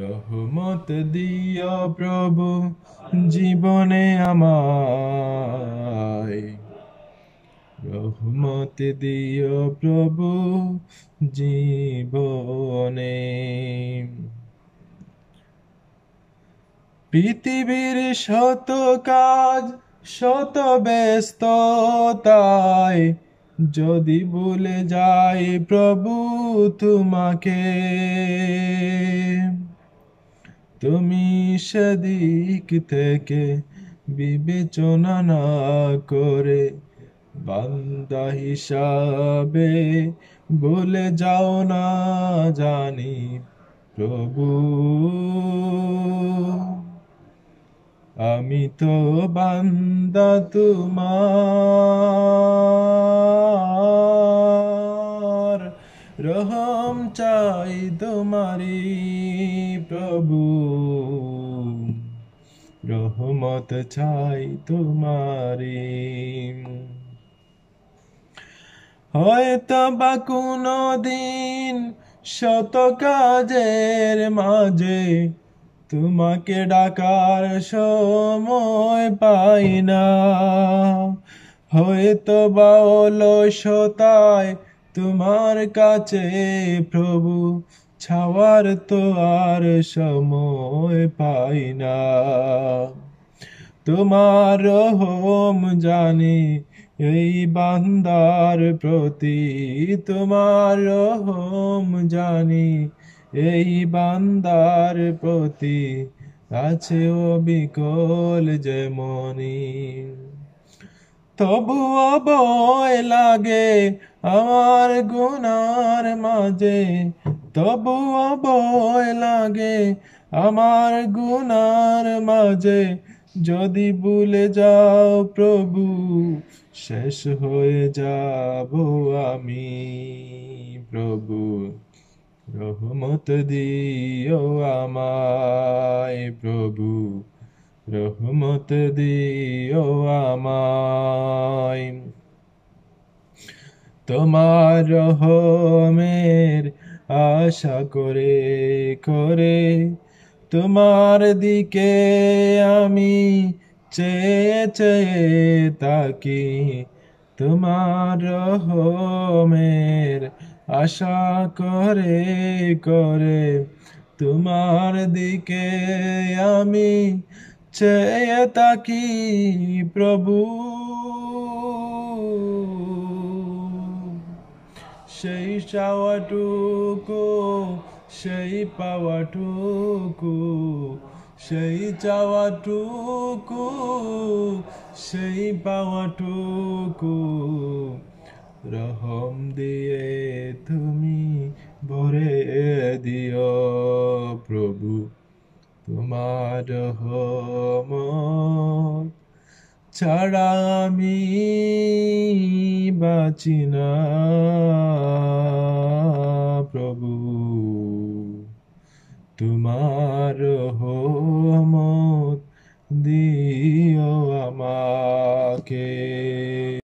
রহমত দিয়া প্রভু জীবনে আমায় রহমত দিয়া প্রভু জীবনে পৃথিবীর শত কাজ শত ব্যস্ততায় যদি ভুলে যাই প্রভু তোমাকে তুমি সেদিক থেকে বিবেচনা না করে বান্দা হিসাবে বলে যাও না জানি প্রভু আমি তো বান্দা তোমার রহম চাই তোমারি প্রভু রহমত চাই তোমারে হয়তো বা কোনো দিন শত কাজের মাঝে তোমাকে ডাকার সময় পাই না হয়তো বা অলসতায় তোমার কাছে প্রভু ছাওয়ার তো আর সময় পাই না তোমার হোম জানি এই বান্দার প্রতি তোমার হোম জানি এই বান্দার প্রতি আছে বিকল যেমনি তবু অবয় লাগে আমার গুনার মাঝে তবু অবয় লাগে আমার গুনার মাঝে যদি ভুলে যাও প্রভু শেষ হয়ে যাব আমি প্রভু রহমত দিও আমায় প্রভু রহমত দিও আমায় তোমার রহমের আশা করে করে তোমার দিকে আমি চেয়ে চেয়ে তাকি তোমার রহমের আশা করে করে তোমার দিকে আমি চেয়ে তাকি প্রভু চাওয়াটুকু সেই পাওয়াটুকু সেই চাওয়াটুকু সেই পাওয়াটুকু রহম দিয়ে তুমি ভরে দিও প্রভু তোমার রহমত ছাড়া আমি বাঁচি না প্রভু তোমার হোম দিও আমাকে